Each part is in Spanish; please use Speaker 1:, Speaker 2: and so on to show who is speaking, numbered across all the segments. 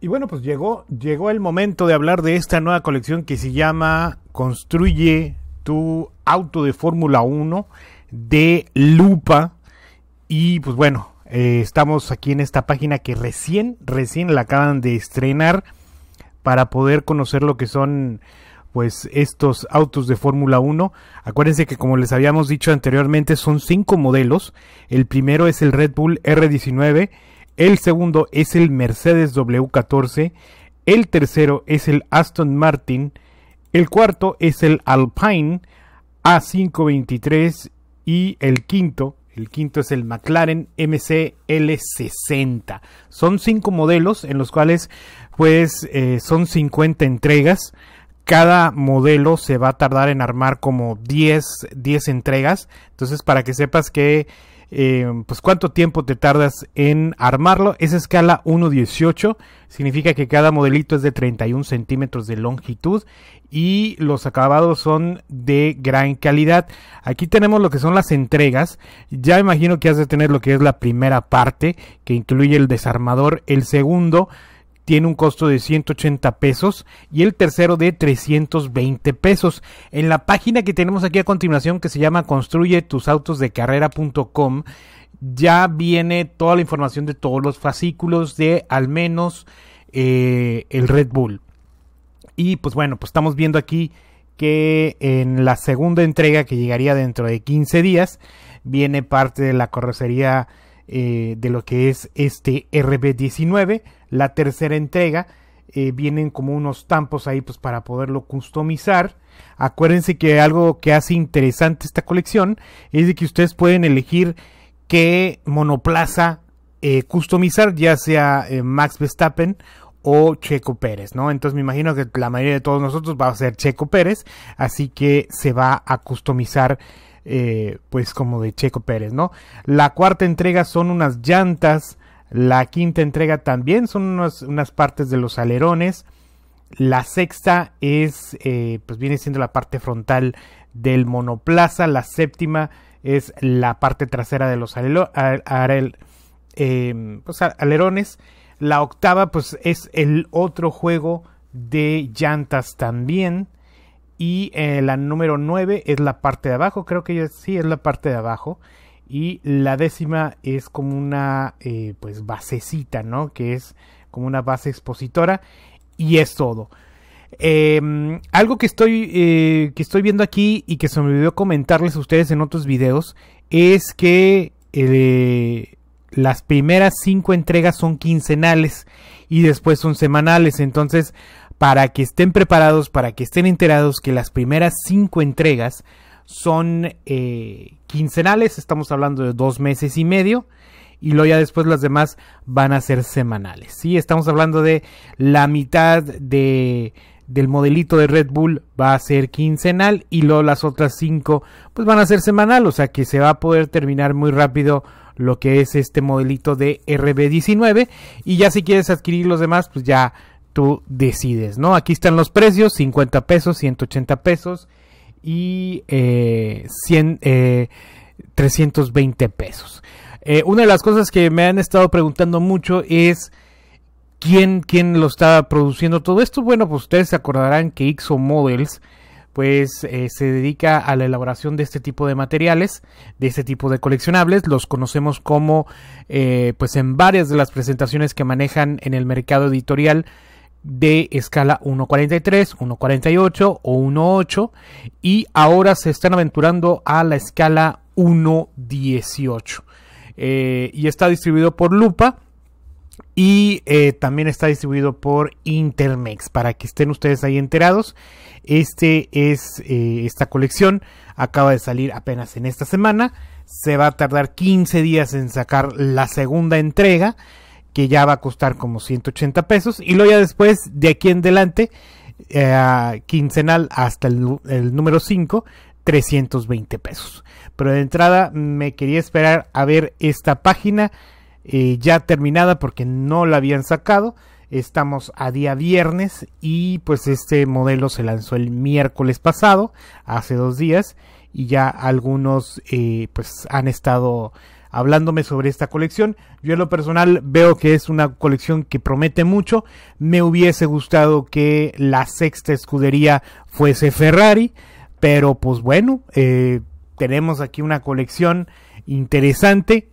Speaker 1: Y bueno, pues llegó, llegó el momento de hablar de esta nueva colección que se llama Construye tu auto de Fórmula 1 de Lupa. Y pues bueno, eh, estamos aquí en esta página que recién, recién la acaban de estrenar para poder conocer lo que son pues estos autos de Fórmula 1. Acuérdense que como les habíamos dicho anteriormente son cinco modelos. El primero es el Red Bull R19 el segundo es el Mercedes W14, el tercero es el Aston Martin, el cuarto es el Alpine A523 y el quinto, el quinto es el McLaren MCL60. Son cinco modelos en los cuales pues eh, son 50 entregas. Cada modelo se va a tardar en armar como 10, 10 entregas. Entonces para que sepas que eh, pues cuánto tiempo te tardas en armarlo. Es escala 1.18, significa que cada modelito es de 31 centímetros de longitud y los acabados son de gran calidad. Aquí tenemos lo que son las entregas. Ya imagino que has de tener lo que es la primera parte, que incluye el desarmador, el segundo tiene un costo de 180 pesos y el tercero de 320 pesos. En la página que tenemos aquí a continuación que se llama construye tus autos de carrera.com ya viene toda la información de todos los fascículos de al menos eh, el Red Bull. Y pues bueno, pues estamos viendo aquí que en la segunda entrega que llegaría dentro de 15 días viene parte de la carrocería eh, de lo que es este RB19 la tercera entrega. Eh, vienen como unos tampos ahí pues para poderlo customizar. Acuérdense que algo que hace interesante esta colección es de que ustedes pueden elegir qué monoplaza eh, customizar, ya sea eh, Max Verstappen o Checo Pérez, ¿no? Entonces me imagino que la mayoría de todos nosotros va a ser Checo Pérez, así que se va a customizar pues como de Checo Pérez, ¿no? La cuarta entrega son unas llantas la quinta entrega también son unas, partes de los alerones. La sexta es, eh, pues viene siendo la parte frontal del monoplaza. La séptima es la parte trasera de los em, pues, alerones. La octava, pues es el otro juego de llantas también. Y eh, la número nueve es la parte de abajo, creo que sí es la parte de abajo y la décima es como una eh, pues basecita, ¿no? Que es como una base expositora y es todo. Em, algo que estoy, eh, que estoy viendo aquí y que se me olvidó comentarles a ustedes en otros videos es que eh, las primeras cinco entregas son quincenales y después son semanales. Entonces, para que estén preparados, para que estén enterados que las primeras cinco entregas son eh, quincenales, estamos hablando de dos meses y medio, y luego ya después las demás van a ser semanales. ¿sí? Estamos hablando de la mitad de, del modelito de Red Bull va a ser quincenal y luego las otras cinco pues van a ser semanal, o sea que se va a poder terminar muy rápido lo que es este modelito de RB19 y ya si quieres adquirir los demás pues ya tú decides, ¿no? Aquí están los precios, 50 pesos, 180 pesos, y 100, eh, 320 eh, pesos. Eh, una de las cosas que me han estado preguntando mucho es quién, quién lo está produciendo todo esto. Bueno, pues ustedes se acordarán que Ixo Models pues se dedica a la elaboración de este tipo de materiales, de este tipo de coleccionables, los conocemos como, pues en varias de las presentaciones que manejan en el mercado editorial, de escala 1.43, 1.48 o 1.8 y ahora se están aventurando a la escala 1.18 eh, y está distribuido por Lupa y eh, también está distribuido por Intermex para que estén ustedes ahí enterados este es eh, esta colección acaba de salir apenas en esta semana se va a tardar 15 días en sacar la segunda entrega que ya va a costar como 180 pesos. Y luego ya después, de aquí en adelante, eh, quincenal hasta el, número 5, 320 pesos. Pero de entrada me quería esperar a ver esta página eh, ya terminada porque no la habían sacado. Estamos a día viernes y pues este modelo se lanzó el miércoles pasado, hace dos días, y ya algunos eh, pues han estado hablándome sobre esta colección. Yo en lo personal veo que es una colección que promete mucho. Me hubiese gustado que la sexta escudería fuese Ferrari, pero pues bueno, eh, tenemos aquí una colección interesante.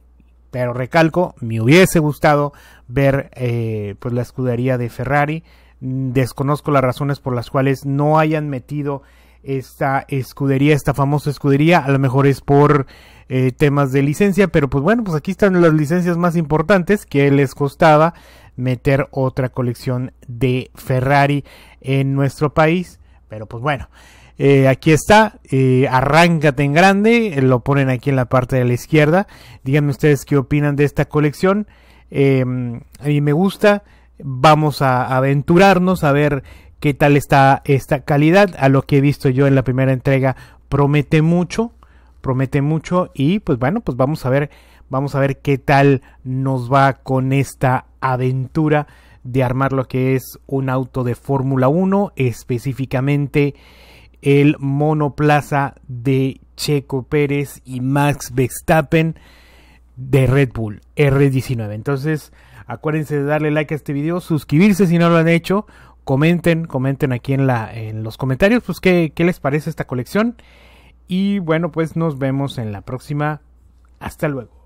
Speaker 1: Pero recalco, me hubiese gustado ver eh, pues la escudería de Ferrari. Mm, desconozco las razones por las cuales no hayan metido esta escudería, esta famosa escudería, a lo mejor es por eh, temas de licencia, pero pues bueno, pues aquí están las licencias más importantes que les costaba meter otra colección de Ferrari en nuestro país, pero pues bueno. Eh, aquí está, eh, arráncate en grande, lo ponen aquí en la parte de la izquierda. Díganme ustedes qué opinan de esta colección. a mí me gusta, vamos a aventurarnos a ver qué tal está esta calidad. A lo que he visto yo en la primera entrega, promete mucho, promete mucho y pues bueno, pues vamos a ver, vamos a ver qué tal nos va con esta aventura de armar lo que es un auto de Fórmula 1, específicamente el monoplaza de Checo Pérez y Max Verstappen de Red Bull R19. Entonces, acuérdense de darle like a este video, suscribirse si no lo han hecho, comenten, comenten aquí en, la, en los comentarios, pues qué, qué les parece esta colección. Y bueno, pues nos vemos en la próxima. Hasta luego.